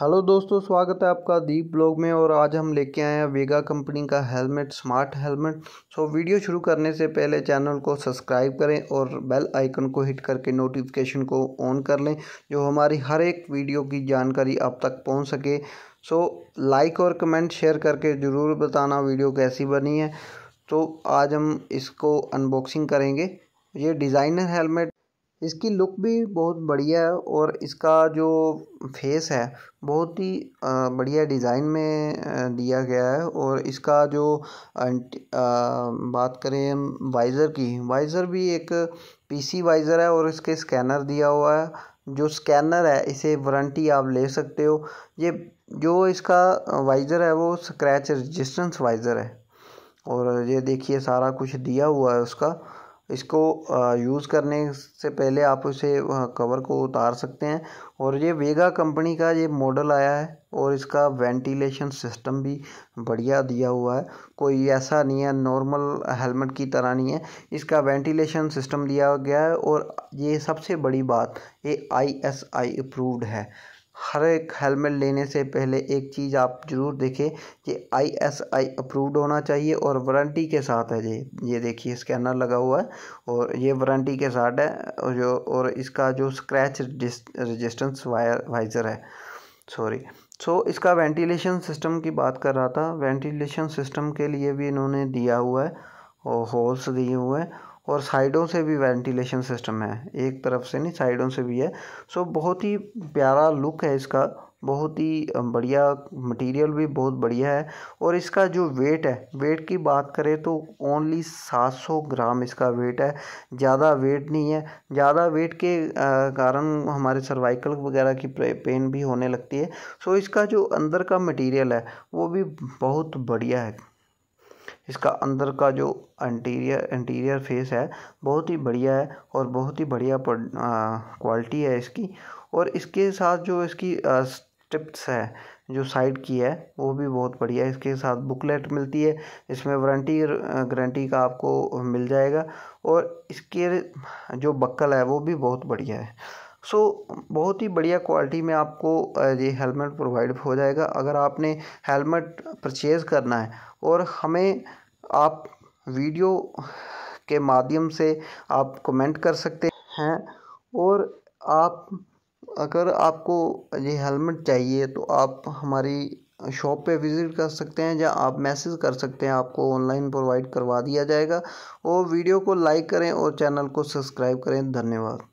hello दोस्तों स्वागत है आपका दीप ब्लॉग में और आज हम लेके आए हैं वेगा कंपनी का helmet smart helmet so video शुरू करने से पहले चैनल को सब्सक्राइब करें और बेल आइकन को हिट करके नोटिफिकेशन को ऑन कर लें जो हमारी हर एक वीडियो की जानकारी आप तक पहुंच सके सो लाइक और कमेंट शेयर करके ज़रूर बताना वीडियो कैसी बनी है तो आज हम इसको अनबॉक्सिंग करेंगे ये डिज़ाइनर हेलमेट इसकी लुक भी बहुत बढ़िया है और इसका जो फेस है बहुत ही बढ़िया डिज़ाइन में दिया गया है और इसका जो बात करें हम वाइज़र की वाइज़र भी एक पीसी वाइज़र है और इसके स्कैनर दिया हुआ है जो स्कैनर है इसे वारंटी आप ले सकते हो ये जो इसका वाइज़र है वो स्क्रैच रजिस्टेंस वाइज़र है और ये देखिए सारा कुछ दिया हुआ है उसका इसको यूज़ करने से पहले आप उसे कवर को उतार सकते हैं और ये वेगा कंपनी का ये मॉडल आया है और इसका वेंटिलेशन सिस्टम भी बढ़िया दिया हुआ है कोई ऐसा नहीं है नॉर्मल हेलमेट की तरह नहीं है इसका वेंटिलेशन सिस्टम दिया गया है और ये सबसे बड़ी बात ये आई एस आई अप्रूव्ड है हर एक हेलमेट लेने से पहले एक चीज़ आप ज़रूर देखें कि आई एस आई अप्रूव्ड होना चाहिए और वारंटी के साथ है ये ये देखिए स्कैनर लगा हुआ है और ये वारंटी के साथ है और जो और इसका जो स्क्रैच रजिस्टेंस वायर वाइज़र है सॉरी सो so, इसका वेंटिलेशन सिस्टम की बात कर रहा था वेंटिलेशन सिस्टम के लिए भी इन्होंने दिया हुआ है और होल्स दिए हुए हैं और साइडों से भी वेंटिलेशन सिस्टम है एक तरफ से नहीं साइडों से भी है सो बहुत ही प्यारा लुक है इसका बहुत ही बढ़िया मटेरियल भी बहुत बढ़िया है और इसका जो वेट है वेट की बात करें तो ओनली 700 ग्राम इसका वेट है ज़्यादा वेट नहीं है ज़्यादा वेट के कारण हमारे सर्वाइकल वगैरह की पेन भी होने लगती है सो इसका जो अंदर का मटेरियल है वो भी बहुत बढ़िया है इसका अंदर का जो इंटीरियर इंटीरियर फेस है बहुत ही बढ़िया है और बहुत ही बढ़िया क्वालिटी है इसकी और इसके साथ जो इसकी स्ट्रिप्स है जो साइड की है वो भी बहुत बढ़िया है इसके साथ बुकलेट मिलती है इसमें वारंटी गारंटी का आपको मिल जाएगा और इसके जो बक्कल है वो भी बहुत बढ़िया है सो so, बहुत ही बढ़िया क्वालिटी में आपको ये हेलमेट प्रोवाइड हो जाएगा अगर आपने हेलमेट परचेज़ करना है और हमें आप वीडियो के माध्यम से आप कमेंट कर सकते हैं और आप अगर आपको ये हेलमेट चाहिए तो आप हमारी शॉप पे विज़िट कर सकते हैं या आप मैसेज कर सकते हैं आपको ऑनलाइन प्रोवाइड करवा दिया जाएगा और वीडियो को लाइक करें और चैनल को सब्सक्राइब करें धन्यवाद